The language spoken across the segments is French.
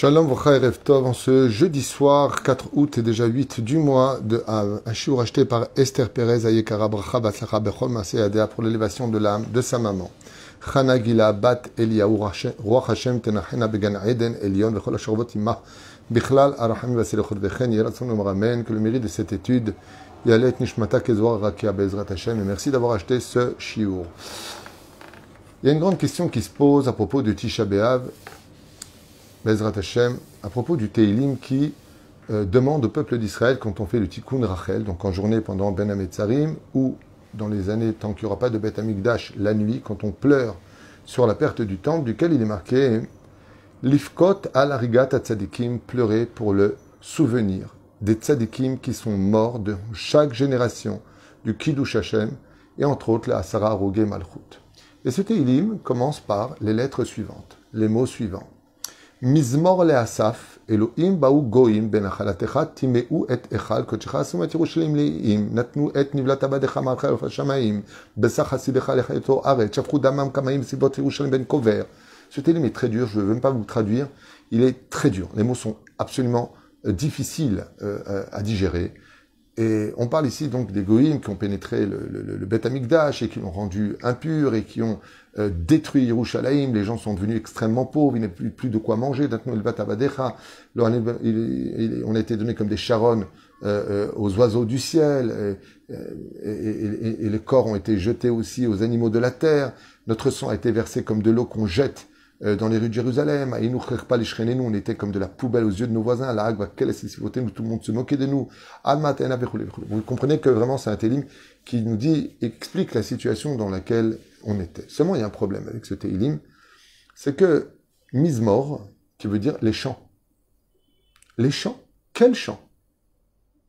Shalom V'chaerev Tov en ce jeudi soir 4 août et déjà 8 du mois de un Un acheté par Esther Perez Ayekara Bracha Batlacha Bechol Adéa pour l'élévation de l'âme de sa maman. Chana Gila Bat Eliyahu Roi Hashem Tenachena Began Eden Elion Vechol Ashervot Ima Bichlal Arahami Vasilechot Vechen Yeratson que le mérite de cette étude Yalet Nishmata Kezwar Rakia Bezrat Hashem et merci d'avoir acheté ce chiour. Il y a une grande question qui se pose à propos de Tisha B'Av Bezrat Hashem, à propos du Teilim qui euh, demande au peuple d'Israël quand on fait le Tikkun Rachel, donc en journée pendant Ben Ametzarim, ou dans les années tant qu'il n'y aura pas de Beth Amikdash, la nuit, quand on pleure sur la perte du temple, duquel il est marqué Lifkot al Arigat Tzadikim, pleurer pour le souvenir des Tzadikim qui sont morts de chaque génération du Kiddush Hashem, et entre autres la Asara Malchut. Et ce Teilim commence par les lettres suivantes, les mots suivants. Mizmor le Asaf, Elohim baou goim ben achalatecha timeu et echal kotchecha asum et Yerushalim natnu et nivlat abadecha malcha yofa shamaim, besach hasidecha lechayoto aret, shafru damam kamaim sibot Yerushalim ben kover. Ce télim est très dur, je ne vais même pas vous le traduire, il est très dur. Les mots sont absolument difficiles euh, euh, à digérer. Et on parle ici donc des goïms qui ont pénétré le, le, le Beth Amikdash et qui l'ont rendu impur et qui ont euh, détruit Yerushalayim. Les gens sont devenus extrêmement pauvres, il n'y a plus, de quoi manger. D'un coup, on a été donné comme des charonnes euh, euh, aux oiseaux du ciel et, les corps ont été jetés aussi aux animaux de la terre. Notre sang a été versé comme de l'eau qu'on jette euh, dans les rues de Jérusalem. Et nous, pas les nous, on était comme de la poubelle aux yeux de nos voisins. La Agba, quelle est nous, tout le monde se moquait de nous. Vous comprenez que vraiment, c'est un télim qui nous dit, explique la situation dans laquelle on était. Seulement, il y a un problème avec ce télim. C'est que, mizmor, qui veut dire les chants. Les chants? Quel chant?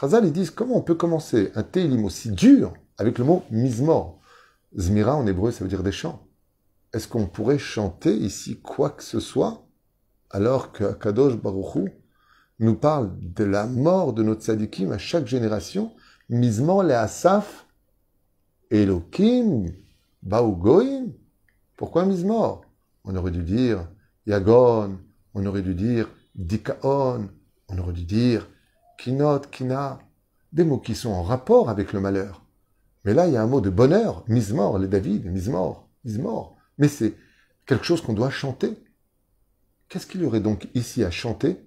Chazal, ils disent, comment on peut commencer un télim aussi dur avec le mot mizmor? Zmira, en hébreu, ça veut dire des chants est-ce qu'on pourrait chanter ici quoi que ce soit alors que Kadosh Baruchou nous parle de la mort de notre Sadikim à chaque génération, Mizmor les asaf, Elokim, Baougoim. Pourquoi Mizmor » On aurait dû dire Yagon, on aurait dû dire Dikaon, on aurait dû dire Kinot, Kina, des mots qui sont en rapport avec le malheur. Mais là, il y a un mot de bonheur, Mizmor les David, Mizmor »,« Mizmor » mais c'est quelque chose qu'on doit chanter. Qu'est-ce qu'il y aurait donc ici à chanter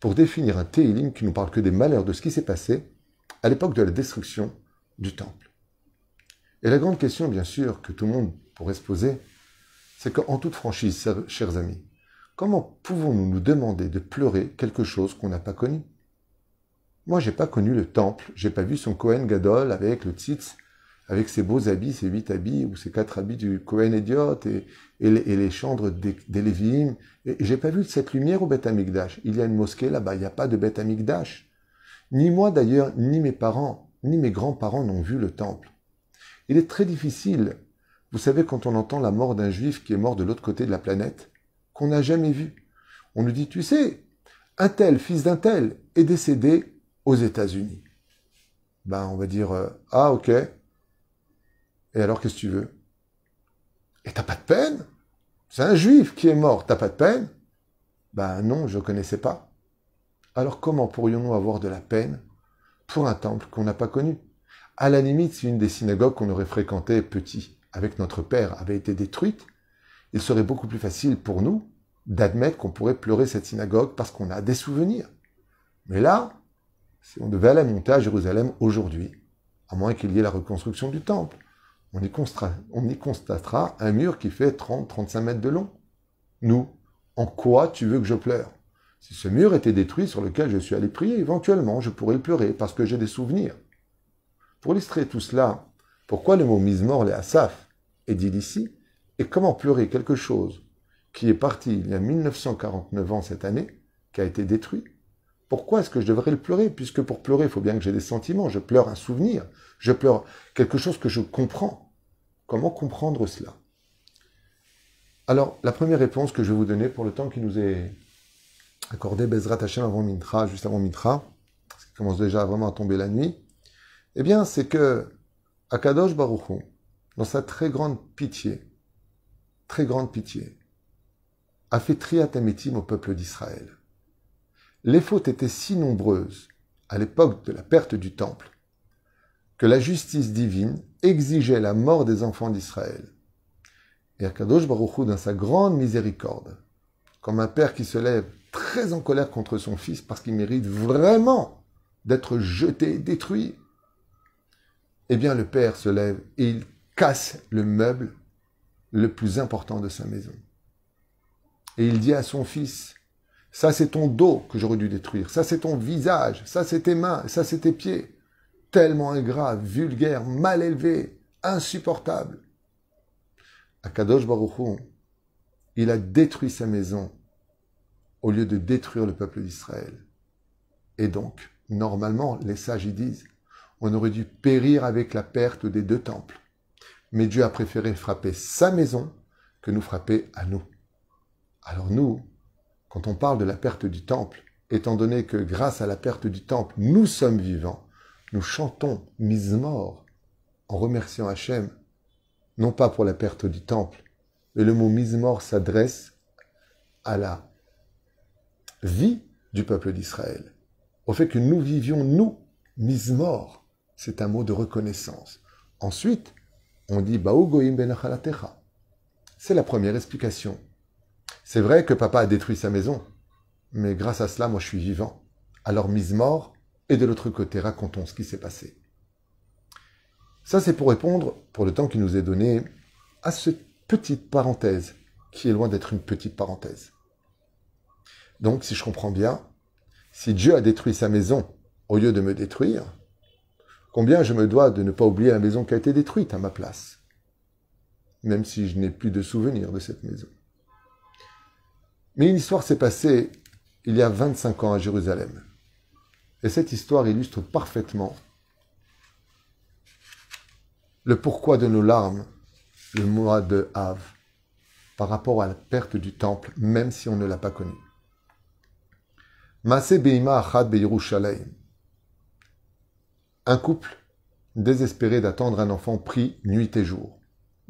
pour définir un Théilim qui nous parle que des malheurs de ce qui s'est passé à l'époque de la destruction du temple Et la grande question, bien sûr, que tout le monde pourrait se poser, c'est qu'en toute franchise, chers amis, comment pouvons-nous nous demander de pleurer quelque chose qu'on n'a pas connu Moi, j'ai pas connu le temple, j'ai pas vu son Kohen Gadol avec le tzitz, avec ses beaux habits, ses huit habits ou ses quatre habits du cohen Ediot et, les, chandres des, des Et, j'ai pas vu de cette lumière au Beth Amikdash. Il y a une mosquée là-bas, il n'y a pas de Beth Amikdash. Ni moi d'ailleurs, ni mes parents, ni mes grands-parents n'ont vu le temple. Il est très difficile, vous savez, quand on entend la mort d'un juif qui est mort de l'autre côté de la planète, qu'on n'a jamais vu. On nous dit, tu sais, un tel, fils d'un tel, est décédé aux États-Unis. Ben, on va dire, euh, ah ok, et alors, qu'est-ce que tu veux Et t'as pas de peine C'est un juif qui est mort, t'as pas de peine Ben non, je ne connaissais pas. Alors comment pourrions-nous avoir de la peine pour un temple qu'on n'a pas connu À la limite, si une des synagogues qu'on aurait fréquentées petit avec notre père avait été détruite, il serait beaucoup plus facile pour nous d'admettre qu'on pourrait pleurer cette synagogue parce qu'on a des souvenirs. Mais là, si on devait aller monter à Jérusalem aujourd'hui, à moins qu'il y ait la reconstruction du temple, on y, constatera, un mur qui fait 30-35 mètres de long. Nous, en quoi tu veux que je pleure Si ce mur était détruit sur lequel je suis allé prier, éventuellement je pourrais pleurer parce que j'ai des souvenirs. Pour illustrer tout cela, pourquoi le mot mise mort les asaf est dit ici et comment pleurer quelque chose qui est parti il y a 1949 ans cette année, qui a été détruit pourquoi est-ce que je devrais le pleurer Puisque pour pleurer, il faut bien que j'ai des sentiments. Je pleure un souvenir. Je pleure quelque chose que je comprends. Comment comprendre cela Alors, la première réponse que je vais vous donner pour le temps qui nous est accordé, Bezrat Hashem avant Mitra, juste avant Mitra, parce qu'il commence déjà vraiment à tomber la nuit, eh bien, c'est que Akadosh Baruchon, dans sa très grande pitié, très grande pitié, a fait triatamitim au peuple d'Israël les fautes étaient si nombreuses à l'époque de la perte du temple que la justice divine exigeait la mort des enfants d'Israël. Et Akadosh Baruchou, dans sa grande miséricorde, comme un père qui se lève très en colère contre son fils parce qu'il mérite vraiment d'être jeté, détruit, eh bien le père se lève et il casse le meuble le plus important de sa maison. Et il dit à son fils, ça, c'est ton dos que j'aurais dû détruire. Ça, c'est ton visage. Ça, c'est tes mains. Ça, c'est tes pieds. Tellement ingrat, vulgaire, mal élevé, insupportable. kadosh Baruchou, il a détruit sa maison au lieu de détruire le peuple d'Israël. Et donc, normalement, les sages y disent, on aurait dû périr avec la perte des deux temples. Mais Dieu a préféré frapper sa maison que nous frapper à nous. Alors nous, quand on parle de la perte du temple, étant donné que grâce à la perte du temple, nous sommes vivants, nous chantons mise mort en remerciant Hachem, non pas pour la perte du temple, mais le mot mise mort s'adresse à la vie du peuple d'Israël, au fait que nous vivions, nous, mise mort, C'est un mot de reconnaissance. Ensuite, on dit goim ben C'est la première explication. C'est vrai que papa a détruit sa maison, mais grâce à cela, moi je suis vivant. Alors mise mort, et de l'autre côté, racontons ce qui s'est passé. Ça, c'est pour répondre, pour le temps qui nous est donné, à cette petite parenthèse, qui est loin d'être une petite parenthèse. Donc, si je comprends bien, si Dieu a détruit sa maison au lieu de me détruire, combien je me dois de ne pas oublier la maison qui a été détruite à ma place, même si je n'ai plus de souvenirs de cette maison. Mais une histoire s'est passée il y a 25 ans à Jérusalem. Et cette histoire illustre parfaitement le pourquoi de nos larmes le mois de Av par rapport à la perte du temple, même si on ne l'a pas connu. Un couple désespéré d'attendre un enfant pris nuit et jour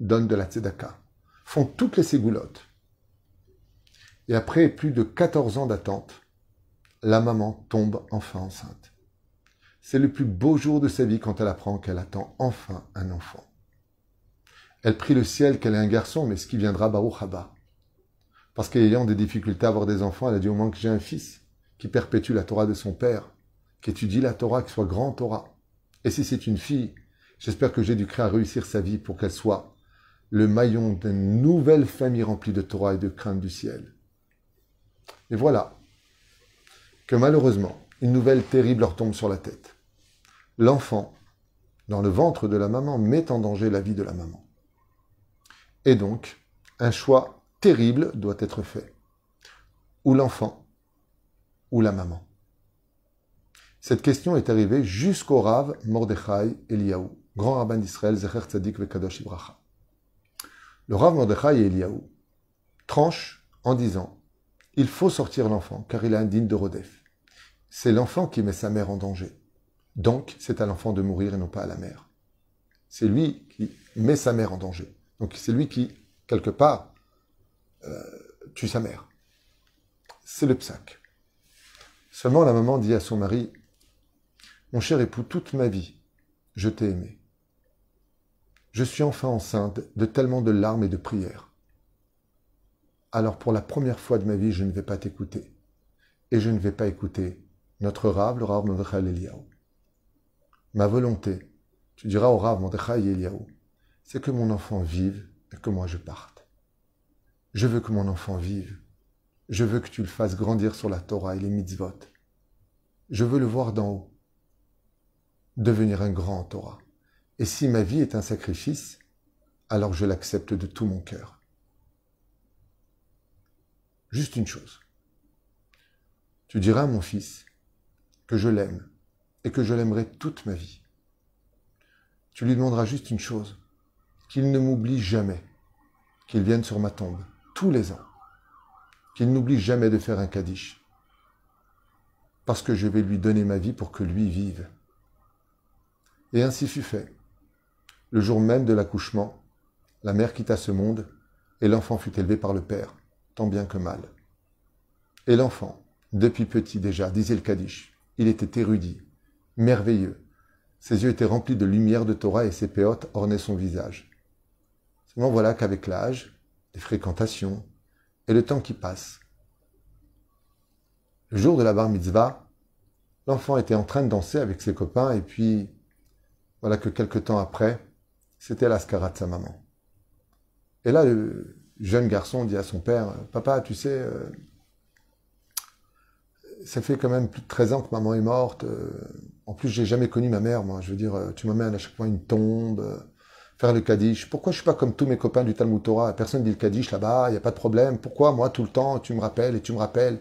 donne de la tzedaka, font toutes les ségoulottes, et après plus de 14 ans d'attente, la maman tombe enfin enceinte. C'est le plus beau jour de sa vie quand elle apprend qu'elle attend enfin un enfant. Elle prie le ciel qu'elle ait un garçon, mais ce qui viendra Baruch Haba. Parce qu'ayant des difficultés à avoir des enfants, elle a dit au moins que j'ai un fils qui perpétue la Torah de son père, qui étudie la Torah, qui soit grand Torah. Et si c'est une fille, j'espère que j'ai du créer à réussir sa vie pour qu'elle soit le maillon d'une nouvelle famille remplie de Torah et de crainte du ciel. Et voilà que malheureusement, une nouvelle terrible leur tombe sur la tête. L'enfant, dans le ventre de la maman, met en danger la vie de la maman. Et donc, un choix terrible doit être fait. Ou l'enfant, ou la maman. Cette question est arrivée jusqu'au Rav Mordechai Eliaou, grand rabbin d'Israël, Zecher Tzadik kadosh Ibracha. Le Rav Mordechai Eliaou tranche en disant il faut sortir l'enfant, car il est indigne de Rodef. C'est l'enfant qui met sa mère en danger. Donc, c'est à l'enfant de mourir et non pas à la mère. C'est lui qui met sa mère en danger. Donc, c'est lui qui, quelque part, euh, tue sa mère. C'est le psaque. Seulement, la maman dit à son mari Mon cher époux, toute ma vie, je t'ai aimé. Je suis enfin enceinte de tellement de larmes et de prières alors pour la première fois de ma vie, je ne vais pas t'écouter. Et je ne vais pas écouter notre Rav, le Rav Mordechai Eliyahu. Ma volonté, tu diras au Rav Mordechai Eliyahu, c'est que mon enfant vive et que moi je parte. Je veux que mon enfant vive. Je veux que tu le fasses grandir sur la Torah et les mitzvot. Je veux le voir d'en haut, devenir un grand Torah. Et si ma vie est un sacrifice, alors je l'accepte de tout mon cœur juste une chose. Tu diras à mon fils que je l'aime et que je l'aimerai toute ma vie. Tu lui demanderas juste une chose, qu'il ne m'oublie jamais, qu'il vienne sur ma tombe tous les ans, qu'il n'oublie jamais de faire un kadish, parce que je vais lui donner ma vie pour que lui vive. Et ainsi fut fait. Le jour même de l'accouchement, la mère quitta ce monde et l'enfant fut élevé par le père tant bien que mal. Et l'enfant, depuis petit déjà, disait le Kaddish, il était érudit, merveilleux. Ses yeux étaient remplis de lumière de Torah et ses péotes ornaient son visage. Seulement voilà qu'avec l'âge, les fréquentations et le temps qui passe, le jour de la bar mitzvah, l'enfant était en train de danser avec ses copains et puis voilà que quelque temps après, c'était l'ascara de sa maman. Et là, le, jeune garçon dit à son père, Papa, tu sais, euh, ça fait quand même plus de 13 ans que maman est morte. Euh, en plus, j'ai jamais connu ma mère, moi. Je veux dire, euh, tu m'emmènes à chaque fois une tombe, faire le Kaddish. Pourquoi je suis pas comme tous mes copains du Talmud Torah Personne dit le Kaddish là-bas, il n'y a pas de problème. Pourquoi moi, tout le temps, tu me rappelles et tu me rappelles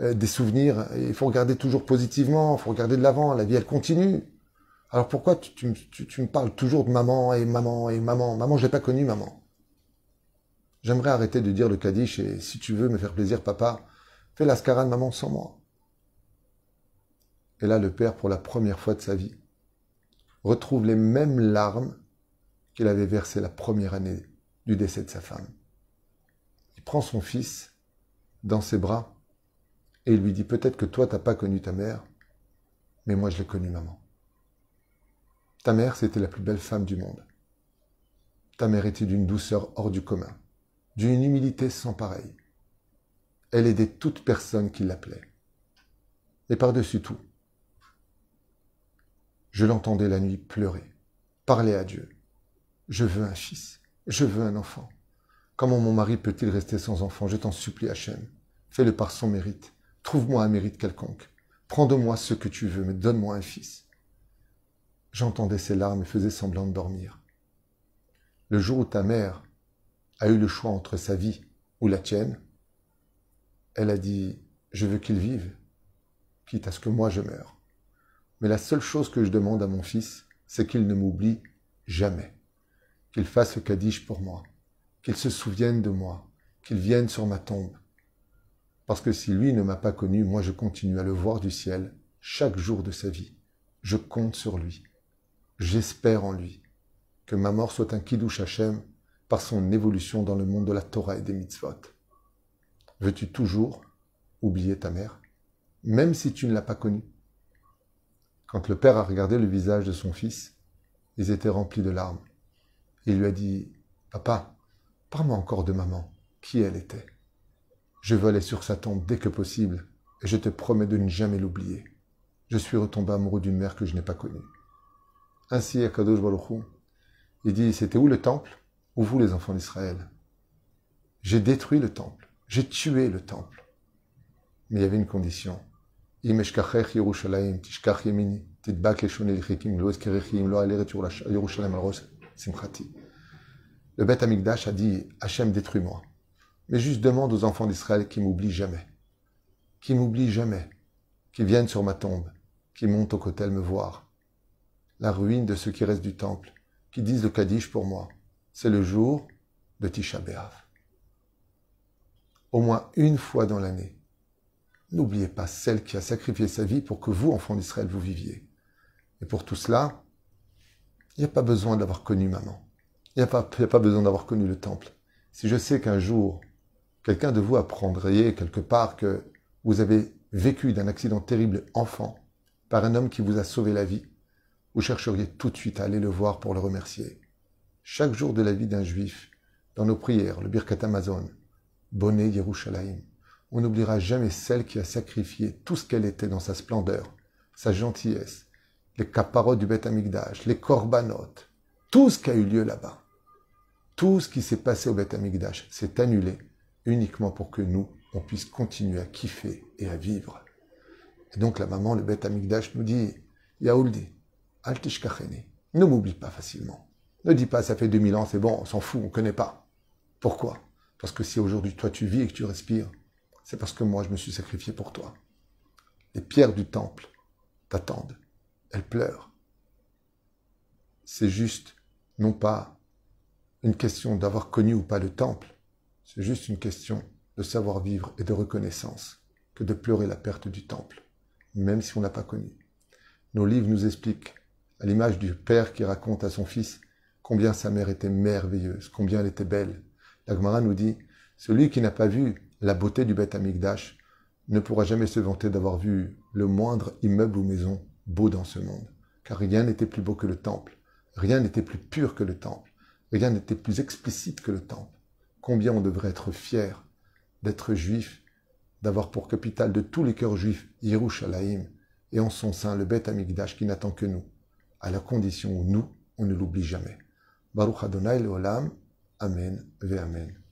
des souvenirs Il faut regarder toujours positivement, il faut regarder de l'avant. La vie, elle continue. Alors pourquoi tu, me parles toujours de maman et maman et maman Maman, je n'ai pas connu maman. J'aimerais arrêter de dire le Kaddish et si tu veux me faire plaisir, papa, fais la de maman sans moi. Et là, le père, pour la première fois de sa vie, retrouve les mêmes larmes qu'il avait versées la première année du décès de sa femme. Il prend son fils dans ses bras et il lui dit Peut-être que toi, t'as pas connu ta mère, mais moi, je l'ai connue, maman. Ta mère, c'était la plus belle femme du monde. Ta mère était d'une douceur hors du commun d'une humilité sans pareille. Elle aidait toute personne qui l'appelait. Et par-dessus tout, je l'entendais la nuit pleurer, parler à Dieu. Je veux un fils, je veux un enfant. Comment mon mari peut-il rester sans enfant Je t'en supplie, Hachem. Fais-le par son mérite. Trouve-moi un mérite quelconque. Prends de moi ce que tu veux, mais donne-moi un fils. J'entendais ses larmes et faisais semblant de dormir. Le jour où ta mère a eu le choix entre sa vie ou la tienne, elle a dit Je veux qu'il vive, quitte à ce que moi je meure. Mais la seule chose que je demande à mon fils, c'est qu'il ne m'oublie jamais, qu'il fasse le Kaddish pour moi, qu'il se souvienne de moi, qu'il vienne sur ma tombe. Parce que si lui ne m'a pas connu, moi je continue à le voir du ciel chaque jour de sa vie. Je compte sur lui. J'espère en lui. Que ma mort soit un kiddush Hashem par son évolution dans le monde de la Torah et des mitzvot. Veux-tu toujours oublier ta mère, même si tu ne l'as pas connue Quand le père a regardé le visage de son fils, ils étaient remplis de larmes. Il lui a dit Papa, parle-moi encore de maman, qui elle était. Je veux aller sur sa tombe dès que possible, et je te promets de ne jamais l'oublier. Je suis retombé amoureux d'une mère que je n'ai pas connue. Ainsi, Akadosh Baruch Hu, il dit C'était où le temple ou vous, les enfants d'Israël, j'ai détruit le temple, j'ai tué le temple. Mais il y avait une condition. Le Beth Amikdash a dit Hachem, détruis-moi. Mais juste demande aux enfants d'Israël qui m'oublient jamais, qui m'oublient jamais, qui viennent sur ma tombe, qui montent au cotel me voir. La ruine de ce qui reste du temple, qui disent le Kaddish pour moi, c'est le jour de Tisha B'Av. Au moins une fois dans l'année, n'oubliez pas celle qui a sacrifié sa vie pour que vous, enfants d'Israël, vous viviez. Et pour tout cela, il n'y a pas besoin d'avoir connu maman. Il n'y a, pas, a pas besoin d'avoir connu le temple. Si je sais qu'un jour, quelqu'un de vous apprendrait quelque part que vous avez vécu d'un accident terrible enfant par un homme qui vous a sauvé la vie, vous chercheriez tout de suite à aller le voir pour le remercier chaque jour de la vie d'un juif, dans nos prières, le Birkat Amazon, Bonnet Yerushalayim. On n'oubliera jamais celle qui a sacrifié tout ce qu'elle était dans sa splendeur, sa gentillesse, les caparots du Beth migdash, les corbanotes, tout ce qui a eu lieu là-bas. Tout ce qui s'est passé au Beth migdash, s'est annulé uniquement pour que nous, on puisse continuer à kiffer et à vivre. Et donc la maman, le Beth migdash nous dit, Yaouldi, Altishkachene, ne m'oublie pas facilement. Ne dis pas ça fait 2000 ans, c'est bon, on s'en fout, on ne connaît pas. Pourquoi Parce que si aujourd'hui toi tu vis et que tu respires, c'est parce que moi je me suis sacrifié pour toi. Les pierres du temple t'attendent, elles pleurent. C'est juste, non pas une question d'avoir connu ou pas le temple, c'est juste une question de savoir-vivre et de reconnaissance que de pleurer la perte du temple, même si on ne l'a pas connu. Nos livres nous expliquent, à l'image du père qui raconte à son fils combien sa mère était merveilleuse, combien elle était belle. L'Agmara nous dit, celui qui n'a pas vu la beauté du Beth Amikdash ne pourra jamais se vanter d'avoir vu le moindre immeuble ou maison beau dans ce monde, car rien n'était plus beau que le temple, rien n'était plus pur que le temple, rien n'était plus explicite que le temple. Combien on devrait être fier d'être juif, d'avoir pour capitale de tous les cœurs juifs Yerushalayim, et en son sein le Beth Amikdash qui n'attend que nous, à la condition où nous, on ne l'oublie jamais. Baruch Adonai Olam, Amen. Ve Amen.